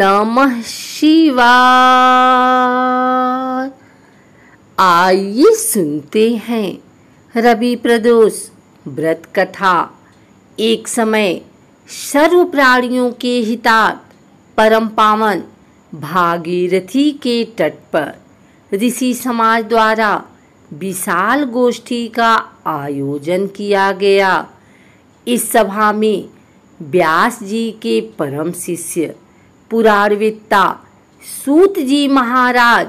नमः शिवाय आइए सुनते हैं रवि प्रदोष व्रत कथा एक समय सर्व प्राणियों के हितात परम पावन भागीरथी के तट पर ऋषि समाज द्वारा विशाल गोष्ठी का आयोजन किया गया इस सभा में व्यास जी के परम शिष्य पुराणवेत्ता सूत जी महाराज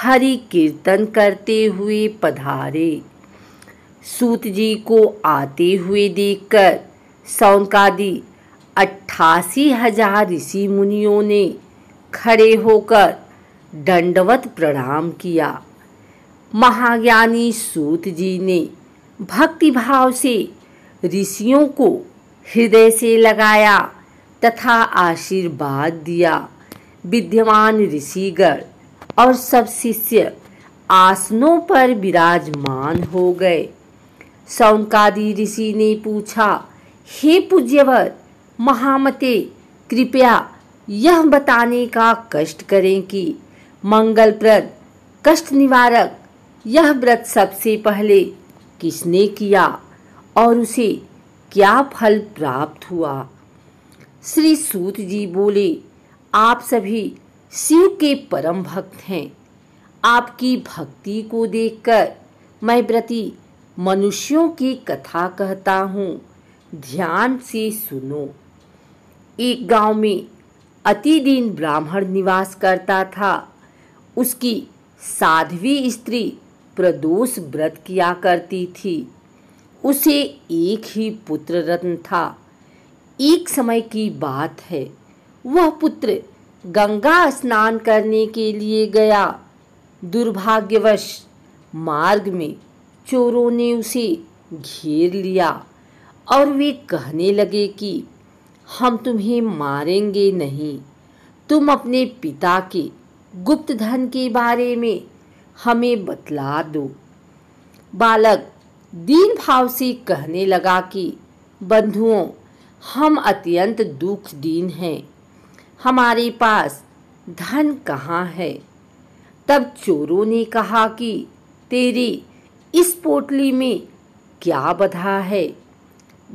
हरि कीर्तन करते हुए पधारे सूत जी को आते हुए देखकर सौनकादि अट्ठासी हजार ऋषि मुनियों ने खड़े होकर दंडवत प्रणाम किया महाज्ञानी सूत जी ने भक्ति भाव से ऋषियों को हृदय से लगाया तथा आशीर्वाद दिया विद्यमान ऋषिगण और सब शिष्य आसनों पर विराजमान हो गए सौनकादि ऋषि ने पूछा हे पूज्यवर महामते कृपया यह बताने का कष्ट करें कि मंगलप्रद कष्ट निवारक यह व्रत सबसे पहले किसने किया और उसे क्या फल प्राप्त हुआ श्री सूत जी बोले आप सभी शिव के परम भक्त हैं आपकी भक्ति को देखकर मैं प्रति मनुष्यों की कथा कहता हूँ ध्यान से सुनो एक गांव में अति दिन ब्राह्मण निवास करता था उसकी साध्वी स्त्री प्रदोष व्रत किया करती थी उसे एक ही पुत्र रत्न था एक समय की बात है वह पुत्र गंगा स्नान करने के लिए गया दुर्भाग्यवश मार्ग में चोरों ने उसे घेर लिया और वे कहने लगे कि हम तुम्हें मारेंगे नहीं तुम अपने पिता के गुप्त धन के बारे में हमें बतला दो बालक दीन भाव से कहने लगा कि बंधुओं हम अत्यंत दुख दीन हैं हमारे पास धन कहाँ है तब चोरों ने कहा कि तेरी इस पोटली में क्या बधा है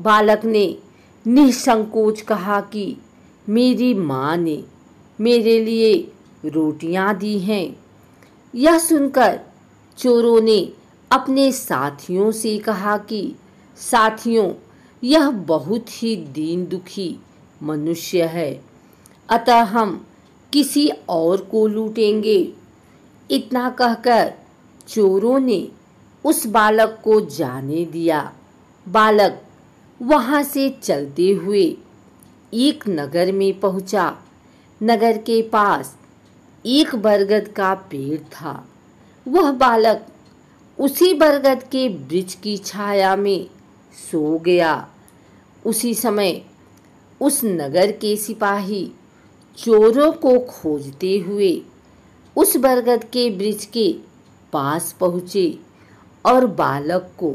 बालक ने निसंकोच कहा कि मेरी माँ ने मेरे लिए रोटियाँ दी हैं यह सुनकर चोरों ने अपने साथियों से कहा कि साथियों यह बहुत ही दीन दुखी मनुष्य है अतः हम किसी और को लूटेंगे इतना कहकर चोरों ने उस बालक को जाने दिया बालक वहाँ से चलते हुए एक नगर में पहुँचा नगर के पास एक बरगद का पेड़ था वह बालक उसी बरगद के ब्रिज की छाया में सो गया उसी समय उस नगर के सिपाही चोरों को खोजते हुए उस बरगद के ब्रिज के पास पहुँचे और बालक को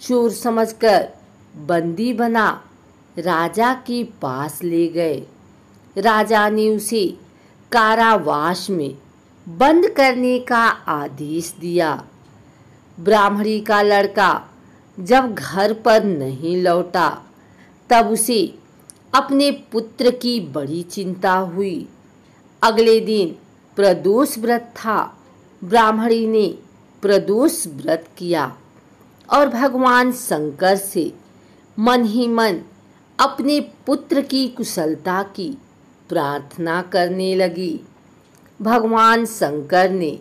चोर समझकर बंदी बना राजा के पास ले गए राजा ने उसे कारावास में बंद करने का आदेश दिया ब्राह्मणी का लड़का जब घर पर नहीं लौटा तब उसे अपने पुत्र की बड़ी चिंता हुई अगले दिन प्रदोष व्रत था ब्राह्मणी ने प्रदोष व्रत किया और भगवान शंकर से मन ही मन अपने पुत्र की कुशलता की प्रार्थना करने लगी भगवान शंकर ने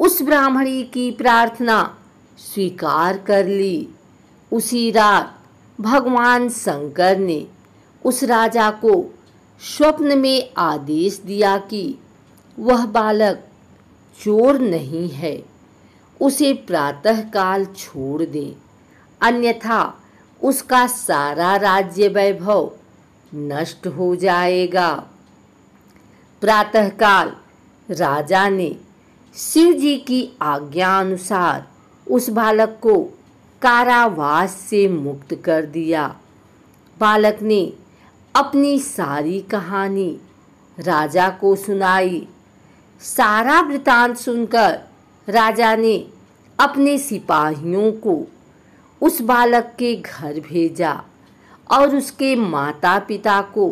उस ब्राह्मणी की प्रार्थना स्वीकार कर ली उसी रात भगवान शंकर ने उस राजा को स्वप्न में आदेश दिया कि वह बालक चोर नहीं है उसे प्रातःकाल छोड़ दे अन्यथा उसका सारा राज्य वैभव नष्ट हो जाएगा प्रातःकाल राजा ने शिव जी की आज्ञा अनुसार उस बालक को कारावास से मुक्त कर दिया बालक ने अपनी सारी कहानी राजा को सुनाई सारा वृतांत सुनकर राजा ने अपने सिपाहियों को उस बालक के घर भेजा और उसके माता पिता को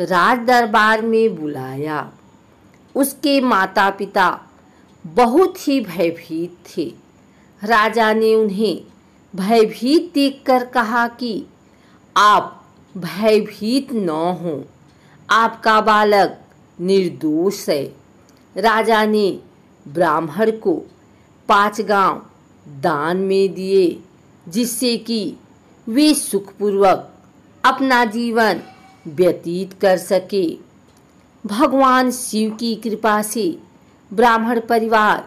राज दरबार में बुलाया उसके माता पिता बहुत ही भयभीत थे राजा ने उन्हें भयभीत देखकर कहा कि आप भयभीत न हो आपका बालक निर्दोष है राजा ने ब्राह्मण को पांच गांव दान में दिए जिससे कि वे सुखपूर्वक अपना जीवन व्यतीत कर सके भगवान शिव की कृपा से ब्राह्मण परिवार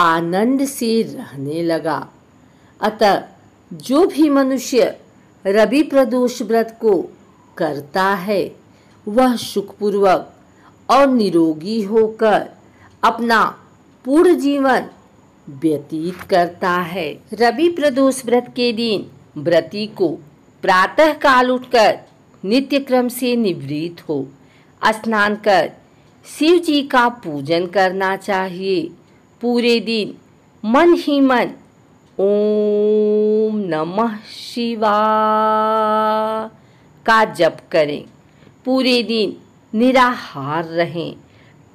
आनंद से रहने लगा अतः जो भी मनुष्य रवि प्रदोष व्रत को करता है वह सुखपूर्वक और निरोगी होकर अपना पूर्ण जीवन व्यतीत करता है रवि प्रदोष व्रत के दिन व्रती को प्रातः काल उठकर नित्य क्रम से निवृत्त हो स्नान कर शिव जी का पूजन करना चाहिए पूरे दिन मन ही मन ओम नमः शिवा का जप करें पूरे दिन निराहार रहें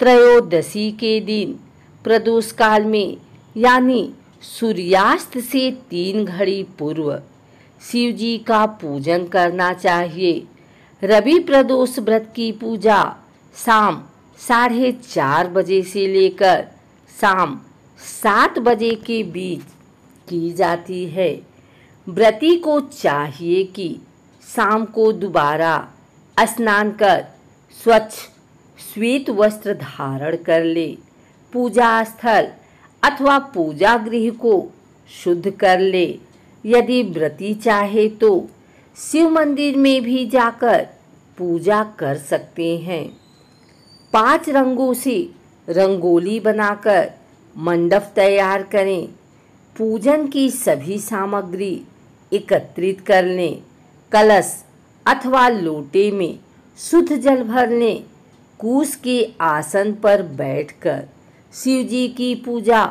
त्रयोदशी के दिन प्रदोष काल में यानी सूर्यास्त से तीन घड़ी पूर्व शिव जी का पूजन करना चाहिए रवि प्रदोष व्रत की पूजा शाम साढ़े चार बजे से लेकर शाम सात बजे के बीच की जाती है व्रती को चाहिए कि शाम को दोबारा स्नान कर स्वच्छ श्वेत वस्त्र धारण कर ले पूजा स्थल अथवा पूजा गृह को शुद्ध कर ले यदि व्रती चाहे तो शिव मंदिर में भी जाकर पूजा कर सकते हैं पांच रंगों से रंगोली बनाकर मंडप तैयार करें पूजन की सभी सामग्री एकत्रित कर लें कलश अथवा लोटे में शुद्ध जल भर लें कूस के आसन पर बैठकर शिवजी की पूजा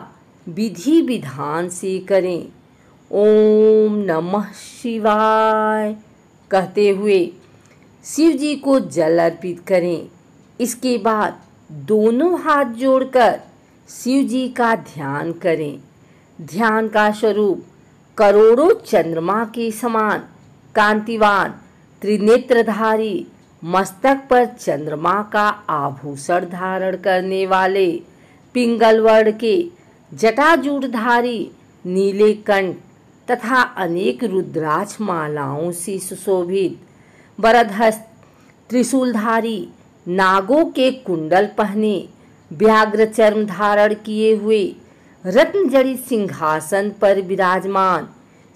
विधि विधान से करें ओम नमः शिवाय कहते हुए शिव जी को जल अर्पित करें इसके बाद दोनों हाथ जोड़कर शिव जी का ध्यान करें ध्यान का स्वरूप करोड़ों चंद्रमा के समान कांतिवान त्रिनेत्रधारी मस्तक पर चंद्रमा का आभूषण धारण करने वाले पिंगलवर्ण के जटाजूटधारी नीले कंठ तथा अनेक रुद्राक्ष मालाओं से सुशोभित बरदहस्त त्रिशूलधारी नागों के कुंडल पहने व्याघ्र चर्म धारण किए हुए रत्न जड़ी सिंहासन पर विराजमान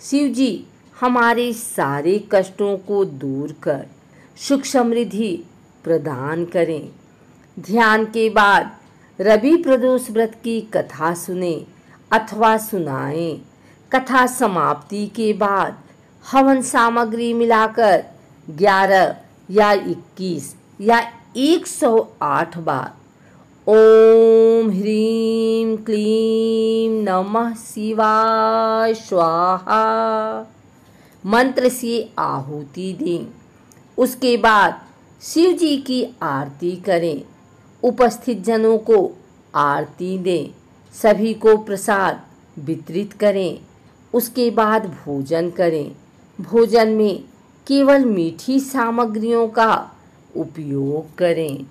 शिव जी हमारे सारे कष्टों को दूर कर सुख समृद्धि प्रदान करें ध्यान के बाद रवि प्रदोष व्रत की कथा सुने अथवा सुनाएं कथा समाप्ति के बाद हवन सामग्री मिलाकर 11 या 21 या एक सौ आठ बार ओम ह्रीम क्लीम नमः शिवाय स्वाहा मंत्र से आहुति दें उसके बाद शिव जी की आरती करें उपस्थित जनों को आरती दें सभी को प्रसाद वितरित करें उसके बाद भोजन करें भोजन में केवल मीठी सामग्रियों का उपयोग करें